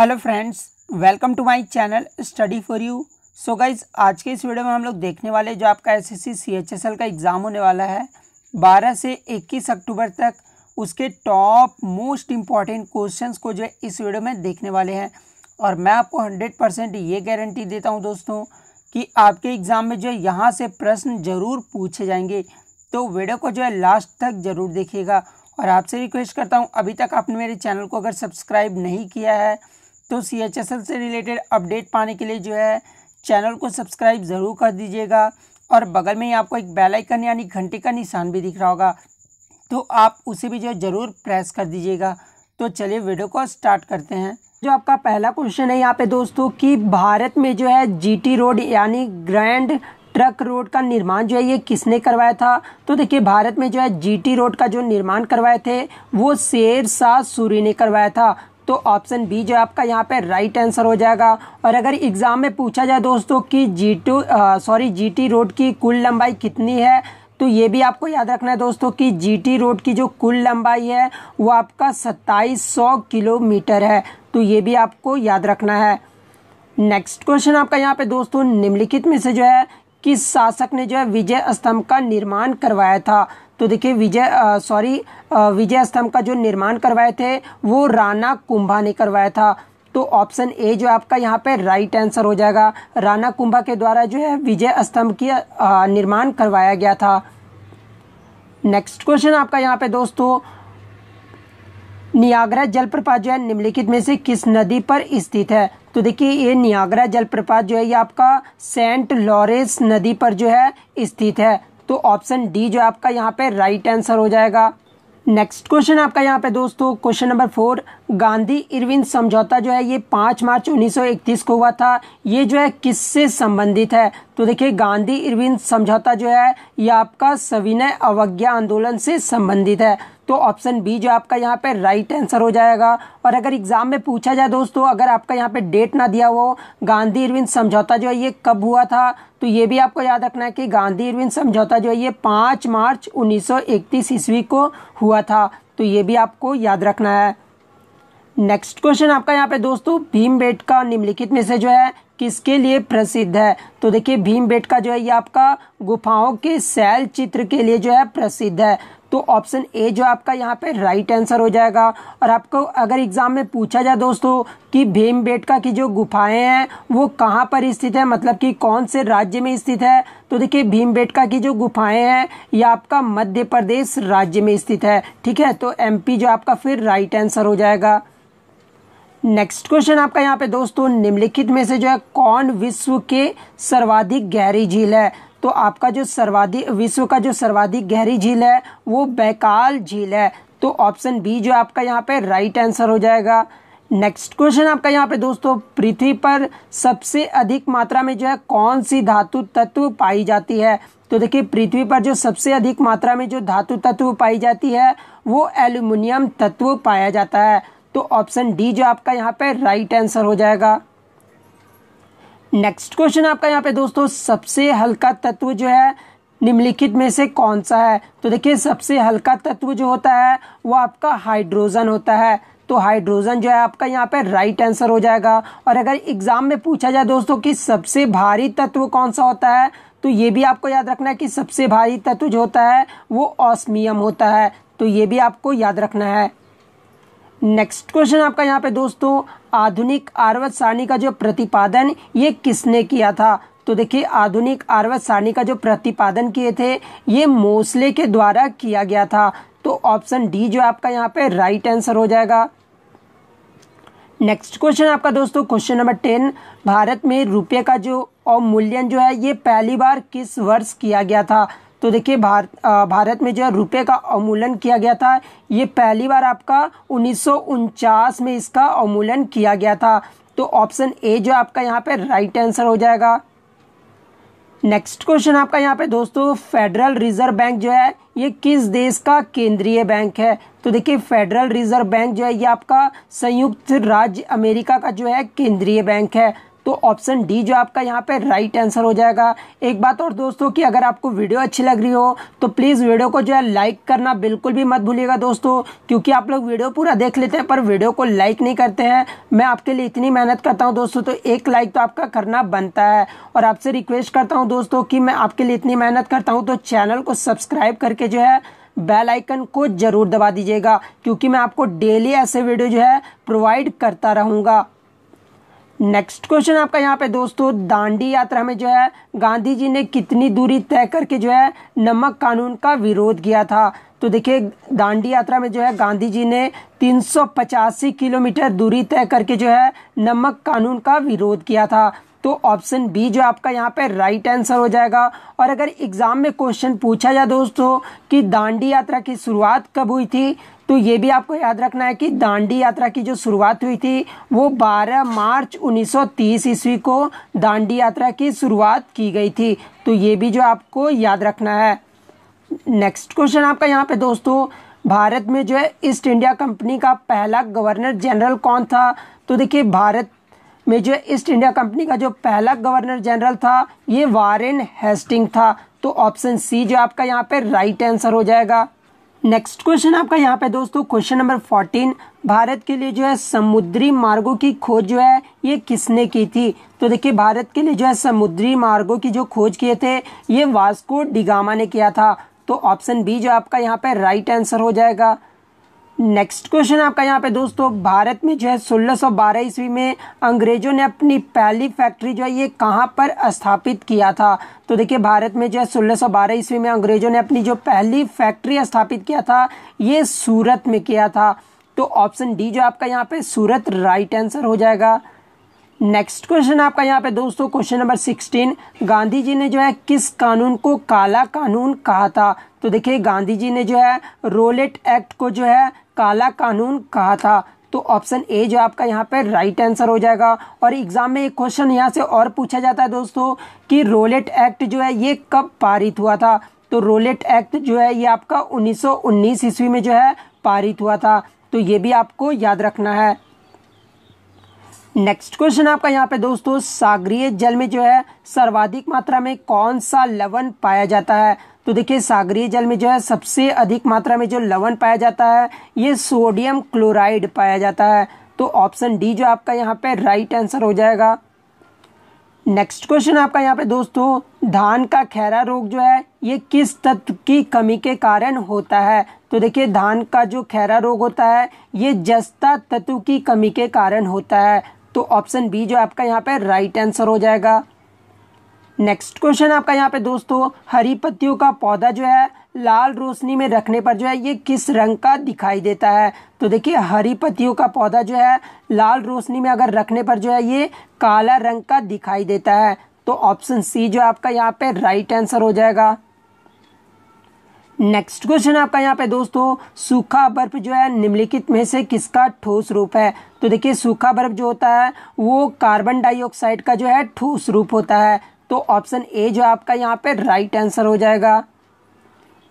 hello friends welcome to my channel study for you so guys आज के इस video में हम लोग देखने वाले जो आपका एस एस सी का एग्ज़ाम होने वाला है 12 से 21 अक्टूबर तक उसके टॉप मोस्ट इम्पॉर्टेंट क्वेश्चंस को जो है इस वीडियो में देखने वाले हैं और मैं आपको 100 परसेंट ये गारंटी देता हूँ दोस्तों कि आपके एग्ज़ाम में जो है यहाँ से प्रश्न ज़रूर पूछे जाएंगे तो वीडियो को जो है लास्ट तक ज़रूर देखिएगा और आपसे रिक्वेस्ट करता हूँ अभी तक आपने मेरे चैनल को अगर सब्सक्राइब नहीं किया है तो सी एच एस एल से रिलेटेड अपडेट पाने के लिए जो है चैनल को सब्सक्राइब ज़रूर कर दीजिएगा और बगल में ही आपको एक बेल आइकन यानी घंटे का निशान भी दिख रहा होगा तो आप उसे भी जो ज़रूर प्रेस कर दीजिएगा तो चलिए वीडियो को स्टार्ट करते हैं जो आपका पहला क्वेश्चन है यहाँ पे दोस्तों कि भारत में जो है जीटी रोड यानी ग्रैंड ट्रक रोड का निर्माण जो है ये किसने करवाया था तो देखिए भारत में जो है जीटी रोड का जो निर्माण करवाए थे वो शेर शाह सूरी ने करवाया था तो ऑप्शन बी जो है आपका यहाँ पे राइट आंसर हो जाएगा और अगर एग्ज़ाम में पूछा जाए दोस्तों कि G two sorry G Road की कुल लंबाई कितनी है तो ये भी आपको याद रखना है दोस्तों कि जीटी रोड की जो कुल लंबाई है वो आपका सत्ताईस किलोमीटर है तो ये भी आपको याद रखना है नेक्स्ट क्वेश्चन आपका यहाँ पे दोस्तों निम्नलिखित में से जो है किस शासक ने जो है विजय स्तंभ का निर्माण करवाया था तो देखिए विजय सॉरी विजय स्तंभ का जो निर्माण करवाए थे वो राणा कुंभा ने करवाया था तो ऑप्शन ए जो आपका यहाँ पे राइट आंसर हो जाएगा राणा कुंभा के द्वारा जो है विजय स्तंभ की निर्माण करवाया गया था नेक्स्ट क्वेश्चन आपका यहाँ पे दोस्तों नियाग्रा जलप्रपात जो है निम्नलिखित में से किस नदी पर स्थित है तो देखिए ये नियाग्रा जलप्रपात जो है ये आपका सेंट लॉरेंस नदी पर जो है स्थित है तो ऑप्शन डी जो आपका यहाँ पे राइट आंसर हो जाएगा नेक्स्ट क्वेश्चन आपका यहाँ पे दोस्तों question number four Gandhi Irwin समझौता जो है ये पाँच मार्च 1931 को हुआ था ये जो है किससे संबंधित है तो देखिए गांधी इरविन समझौता जो है ये आपका सविनय अवज्ञा आंदोलन से संबंधित है तो ऑप्शन बी जो आपका यहाँ पे राइट आंसर हो जाएगा और अगर एग्जाम में पूछा जाए दोस्तों अगर आपका यहाँ पे डेट ना दिया हो गांधी इरविन समझौता जो है ये कब हुआ था तो ये भी आपको याद रखना है कि गांधी इरविन समझौता जो है ये पांच मार्च 1931 ईस्वी को हुआ था तो ये भी आपको याद रखना है नेक्स्ट क्वेश्चन आपका यहाँ पे दोस्तों भीम बेट का निम्नलिखित में से जो है किसके लिए प्रसिद्ध है तो देखिए भीम बेट का जो है ये आपका गुफाओं के शैल चित्र के लिए जो है प्रसिद्ध है तो ऑप्शन ए जो आपका यहाँ पे राइट आंसर हो जाएगा और आपको अगर एग्जाम में पूछा जाए दोस्तों कि बेटका की जो गुफाएं हैं वो कहाँ पर स्थित है मतलब कि कौन से राज्य में स्थित है तो देखिए बेटका की जो गुफाएं हैं ये आपका मध्य प्रदेश राज्य में स्थित है ठीक है तो एम जो आपका फिर राइट आंसर हो जाएगा नेक्स्ट क्वेश्चन आपका यहाँ पे दोस्तों निम्नलिखित में से जो है कौन विश्व के सर्वाधिक गहरी झील है तो आपका जो सर्वाधिक विश्व का जो सर्वाधिक गहरी झील है वो बैकाल झील है तो ऑप्शन बी जो आपका यहाँ पे राइट आंसर हो जाएगा नेक्स्ट क्वेश्चन आपका यहाँ पे दोस्तों पृथ्वी पर सबसे अधिक मात्रा में जो है कौन सी धातु तत्व पाई जाती है तो देखिए पृथ्वी पर जो सबसे अधिक मात्रा में जो धातु तत्व पाई जाती है वो एल्यूमिनियम तत्व पाया जाता है तो ऑप्शन डी जो आपका यहाँ पे राइट आंसर हो जाएगा नेक्स्ट क्वेश्चन आपका यहाँ पे दोस्तों सबसे हल्का तत्व जो है निम्नलिखित में से कौन सा है तो देखिए सबसे हल्का तत्व जो होता है वो आपका हाइड्रोजन होता है तो हाइड्रोजन जो है आपका यहाँ पे राइट आंसर हो जाएगा और अगर एग्जाम में पूछा जाए दोस्तों कि सबसे भारी तत्व कौन सा होता है तो ये भी आपको याद रखना है कि सबसे भारी तत्व जो होता है वो ऑस्मियम होता है तो ये भी आपको याद रखना है नेक्स्ट क्वेश्चन आपका यहाँ पे दोस्तों आधुनिक आर्वत सारणी का जो प्रतिपादन ये किसने किया था तो देखिए आधुनिक आर्वत सारणी का जो प्रतिपादन किए थे ये मोसले के द्वारा किया गया था तो ऑप्शन डी जो आपका यहाँ पे राइट आंसर हो जाएगा नेक्स्ट क्वेश्चन आपका दोस्तों क्वेश्चन नंबर टेन भारत में रुपये का जो अवमूल्यन जो है ये पहली बार किस वर्ष किया गया था तो देखिए भारत भारत में जो है रुपये का अवमूलन किया गया था ये पहली बार आपका उन्नीस में इसका अवमूलन किया गया था तो ऑप्शन ए जो आपका यहाँ पे राइट आंसर हो जाएगा नेक्स्ट क्वेश्चन आपका यहाँ पे दोस्तों फेडरल रिजर्व बैंक जो है ये किस देश का केंद्रीय बैंक है तो देखिए फेडरल रिजर्व बैंक जो है ये आपका संयुक्त राज्य अमेरिका का जो है केंद्रीय बैंक है तो ऑप्शन डी जो आपका यहाँ पे राइट आंसर हो जाएगा एक बात और दोस्तों कि अगर आपको वीडियो अच्छी लग रही हो तो प्लीज़ वीडियो को जो है लाइक करना बिल्कुल भी मत भूलिएगा दोस्तों क्योंकि आप लोग वीडियो पूरा देख लेते हैं पर वीडियो को लाइक नहीं करते हैं मैं आपके लिए इतनी मेहनत करता हूँ दोस्तों तो एक लाइक तो आपका करना बनता है और आपसे रिक्वेस्ट करता हूँ दोस्तों कि मैं आपके लिए इतनी मेहनत करता हूँ तो चैनल को सब्सक्राइब करके जो है बेल आइकन को जरूर दबा दीजिएगा क्योंकि मैं आपको डेली ऐसे वीडियो जो है प्रोवाइड करता रहूंगा नेक्स्ट क्वेश्चन आपका यहाँ पे दोस्तों दांडी यात्रा में जो है गांधी जी ने कितनी दूरी तय करके जो है नमक कानून का विरोध किया था तो देखिए दांडी यात्रा में जो है गांधी जी ने तीन किलोमीटर दूरी तय करके जो है नमक कानून का विरोध किया था तो ऑप्शन बी जो आपका यहाँ पे राइट आंसर हो जाएगा और अगर एग्जाम में क्वेश्चन पूछा जाए दोस्तों कि दांडी यात्रा की शुरुआत कब हुई थी तो ये भी आपको याद रखना है कि दांडी यात्रा की जो शुरुआत हुई थी वो 12 मार्च 1930 ईस्वी को दांडी यात्रा की शुरुआत की गई थी तो ये भी जो आपको याद रखना है नेक्स्ट क्वेश्चन आपका यहाँ पे दोस्तों भारत में जो है ईस्ट इंडिया कंपनी का पहला गवर्नर जनरल कौन था तो देखिए भारत में जो ईस्ट इंडिया कंपनी का जो पहला गवर्नर जनरल था ये वारेन हेस्टिंग था तो ऑप्शन सी जो आपका यहाँ पे राइट आंसर हो जाएगा नेक्स्ट क्वेश्चन आपका यहाँ पे दोस्तों क्वेश्चन नंबर फोर्टीन भारत के लिए जो है समुद्री मार्गों की खोज जो है ये किसने की थी तो देखिए भारत के लिए जो है समुद्री मार्गों की जो खोज किए थे ये वास्को डिगामा ने किया था तो ऑप्शन बी जो आपका यहाँ पे राइट आंसर हो जाएगा नेक्स्ट क्वेश्चन आपका यहाँ पे दोस्तों भारत में जो है सोलह सौ बारह ईस्वी में अंग्रेजों ने अपनी पहली फैक्ट्री जो है ये कहाँ पर स्थापित किया था तो देखिए भारत में जो है सोलह बारह ईस्वी में अंग्रेजों ने अपनी जो पहली फैक्ट्री स्थापित किया था ये सूरत में किया था तो ऑप्शन डी जो आपका यहाँ पे सूरत राइट आंसर हो जाएगा नेक्स्ट क्वेश्चन आपका यहाँ पे दोस्तों question number sixteen Gandhi ji ने जो है किस कानून को काला कानून कहा था तो देखिए गांधी जी ने जो है रोलेट एक्ट को जो है काला कानून कहा था तो ऑप्शन ए जो आपका यहाँ पर राइट आंसर हो जाएगा और एग्जाम में एक क्वेश्चन यहाँ से और पूछा जाता है दोस्तों कि रोलेट एक्ट जो है ये कब पारित हुआ था तो रोलेट एक्ट जो है ये आपका 1919 ईस्वी में जो है पारित हुआ था तो ये भी आपको याद रखना है नेक्स्ट क्वेश्चन आपका यहाँ पे दोस्तों सागरीय जल में जो है सर्वाधिक मात्रा में कौन सा लवण पाया जाता है तो देखिए सागरीय जल में जो है सबसे अधिक मात्रा में जो लवण पाया जाता है ये सोडियम क्लोराइड पाया जाता है तो ऑप्शन डी जो आपका यहाँ पे राइट आंसर हो जाएगा नेक्स्ट क्वेश्चन आपका यहाँ पे दोस्तों धान का खैरा रोग जो है ये किस तत्व की कमी के कारण होता है तो देखिए धान का जो खैरा रोग होता है ये जस्ता तत्व की कमी के कारण होता है तो ऑप्शन बी जो आपका यहाँ पे राइट आंसर हो जाएगा नेक्स्ट क्वेश्चन आपका यहाँ पे दोस्तों हरी पत्तियों का पौधा जो है लाल रोशनी में रखने पर जो है ये किस रंग का दिखाई देता है तो देखिए हरी पत्तियों का पौधा जो है लाल रोशनी में अगर रखने पर जो है ये काला रंग का दिखाई देता है तो ऑप्शन सी जो आपका यहाँ पे राइट आंसर हो जाएगा नेक्स्ट क्वेश्चन आपका यहाँ पे दोस्तों सूखा बर्फ जो है निम्नलिखित में से किसका ठोस रूप है तो देखिए सूखा बर्फ जो होता है वो कार्बन डाइऑक्साइड का जो है ठोस रूप होता है तो ऑप्शन ए जो आपका यहाँ पे राइट आंसर हो जाएगा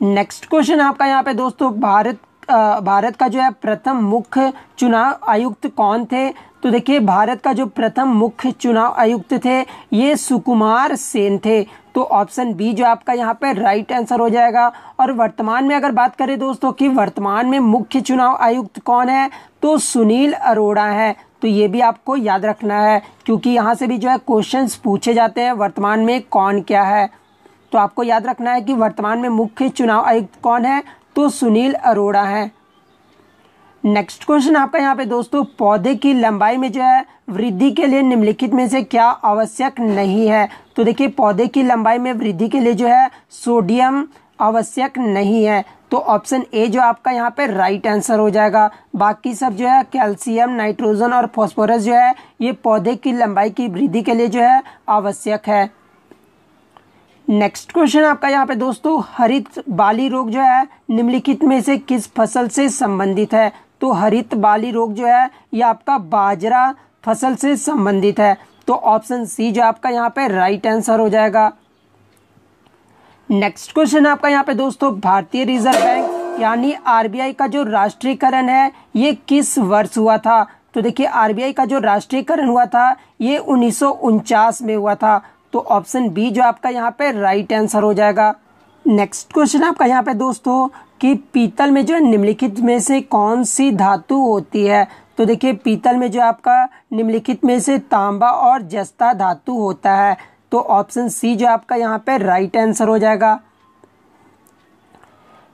नेक्स्ट क्वेश्चन आपका यहाँ पे दोस्तों भारत आ, भारत का जो है प्रथम मुख्य चुनाव आयुक्त कौन थे तो देखिए भारत का जो प्रथम मुख्य चुनाव आयुक्त थे ये सुकुमार सेन थे तो ऑप्शन बी जो आपका यहाँ पे राइट आंसर हो जाएगा और वर्तमान में अगर बात करें दोस्तों कि वर्तमान में मुख्य चुनाव आयुक्त कौन है तो सुनील अरोड़ा है तो ये भी आपको याद रखना है क्योंकि यहाँ से भी जो है क्वेश्चन पूछे जाते हैं वर्तमान में कौन क्या है तो आपको याद रखना है कि वर्तमान में मुख्य चुनाव आयुक्त कौन है तो सुनील अरोड़ा है नेक्स्ट क्वेश्चन आपका यहाँ पे दोस्तों पौधे की लंबाई में जो है वृद्धि के लिए निम्नलिखित में से क्या आवश्यक नहीं है तो देखिए पौधे की लंबाई में वृद्धि के लिए जो है सोडियम आवश्यक नहीं है तो ऑप्शन ए जो आपका यहाँ पे राइट आंसर हो जाएगा बाकी सब जो है कैल्शियम नाइट्रोजन और फॉस्फोरस जो है ये पौधे की लंबाई की वृद्धि के लिए जो है आवश्यक है नेक्स्ट क्वेश्चन आपका यहाँ पे दोस्तों हरित बाली रोग जो है निम्नलिखित में से किस फसल से संबंधित है तो हरित बाली रोग जो है ये आपका बाजरा फसल से संबंधित है तो ऑप्शन सी जो आपका यहाँ पे राइट आंसर हो जाएगा नेक्स्ट क्वेश्चन आपका यहाँ पे दोस्तों भारतीय रिजर्व बैंक यानी आरबीआई का जो राष्ट्रीयकरण है ये किस वर्ष हुआ था तो देखिए आरबीआई का जो राष्ट्रीयकरण हुआ था ये उन्नीस में हुआ था तो ऑप्शन बी जो आपका यहाँ पे राइट आंसर हो जाएगा नेक्स्ट क्वेश्चन आपका यहाँ पे दोस्तों कि पीतल में जो है निम्नलिखित में से कौन सी धातु होती है तो देखिए पीतल में जो आपका निम्नलिखित में से तांबा और जस्ता धातु होता है तो ऑप्शन सी जो आपका यहाँ पे राइट आंसर हो जाएगा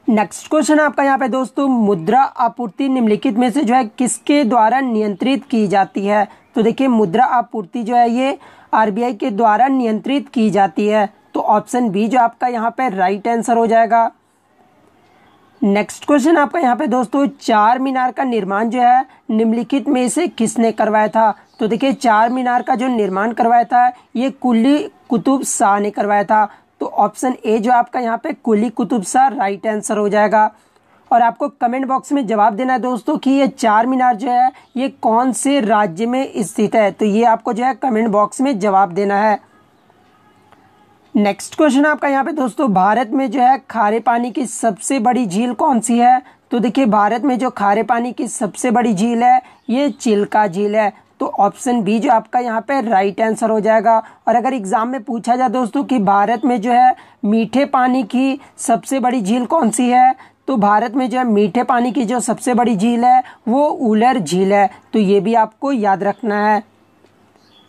नेक्स्ट क्वेश्चन आपका यहाँ पे दोस्तों मुद्रा आपूर्ति निम्नलिखित में से जो है किसके द्वारा नियंत्रित की जाती है तो देखिए मुद्रा आपूर्ति जो है ये आरबीआई के द्वारा नियंत्रित की जाती है तो ऑप्शन बी जो आपका यहाँ पे राइट आंसर हो जाएगा नेक्स्ट क्वेश्चन आपका यहाँ पे दोस्तों चार मीनार का निर्माण जो है निम्नलिखित में से किसने करवाया था तो देखिए चार मीनार का जो निर्माण करवाया था ये कुली कुतुब शाह ने करवाया था तो ऑप्शन ए जो आपका यहाँ पे कुली कुतुब शाह राइट आंसर हो जाएगा और आपको कमेंट बॉक्स में जवाब देना है दोस्तों कि ये चार मीनार जो है ये कौन से राज्य में स्थित है तो ये आपको जो है कमेंट बॉक्स में जवाब देना है नेक्स्ट क्वेश्चन आपका यहाँ पे दोस्तों भारत में जो है खारे पानी की सबसे बड़ी झील कौन सी है तो देखिए भारत में जो खारे पानी की सबसे बड़ी झील है ये चिल्का झील है तो ऑप्शन बी जो आपका यहाँ पे राइट आंसर हो जाएगा और अगर एग्जाम में पूछा जाए दोस्तों कि भारत में जो है मीठे पानी की सबसे बड़ी झील कौन सी है तो भारत में जो है मीठे पानी की जो सबसे बड़ी झील है वो उलर झील है तो ये भी आपको याद रखना है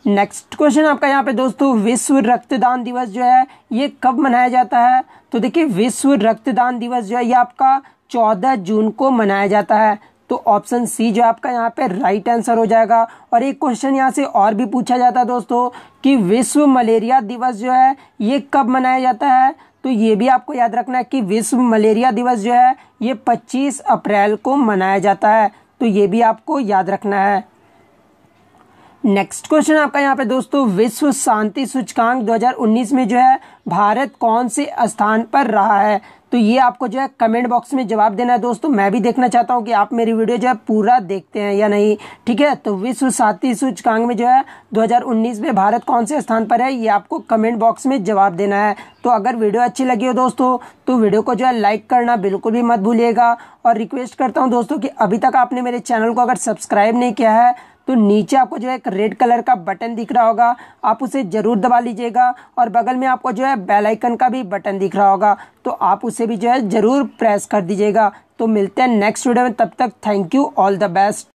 नेक्स्ट क्वेश्चन आपका यहाँ पे दोस्तों विश्व रक्तदान दिवस जो है ये कब मनाया जाता है तो देखिए विश्व रक्तदान दिवस जो है ये आपका चौदह जून को मनाया जाता है तो ऑप्शन सी जो आपका यहाँ पे राइट आंसर हो जाएगा और एक क्वेश्चन यहाँ से और भी पूछा जाता है दोस्तों कि विश्व मलेरिया दिवस जो है ये कब मनाया जाता है तो ये भी आपको याद रखना है कि विश्व मलेरिया दिवस जो है ये 25 अप्रैल को मनाया जाता है तो ये भी आपको याद रखना है नेक्स्ट क्वेश्चन आपका यहाँ पे दोस्तों विश्व शांति सूचकांक 2019 में जो है भारत कौन से स्थान पर रहा है तो ये आपको जो है कमेंट बॉक्स में जवाब देना है दोस्तों मैं भी देखना चाहता हूँ कि आप मेरी वीडियो जो है पूरा देखते हैं या नहीं ठीक है तो विश्व साथी सूचकांक में जो है 2019 में भारत कौन से स्थान पर है ये आपको कमेंट बॉक्स में जवाब देना है तो अगर वीडियो अच्छी लगी हो दोस्तों तो वीडियो को जो है लाइक करना बिल्कुल भी मत भूलिएगा और रिक्वेस्ट करता हूँ दोस्तों की अभी तक आपने मेरे चैनल को अगर सब्सक्राइब नहीं किया है तो नीचे आपको जो है एक रेड कलर का बटन दिख रहा होगा आप उसे ज़रूर दबा लीजिएगा और बगल में आपको जो है बेल आइकन का भी बटन दिख रहा होगा तो आप उसे भी जो है ज़रूर प्रेस कर दीजिएगा तो मिलते हैं नेक्स्ट वीडियो में तब तक thank you all the best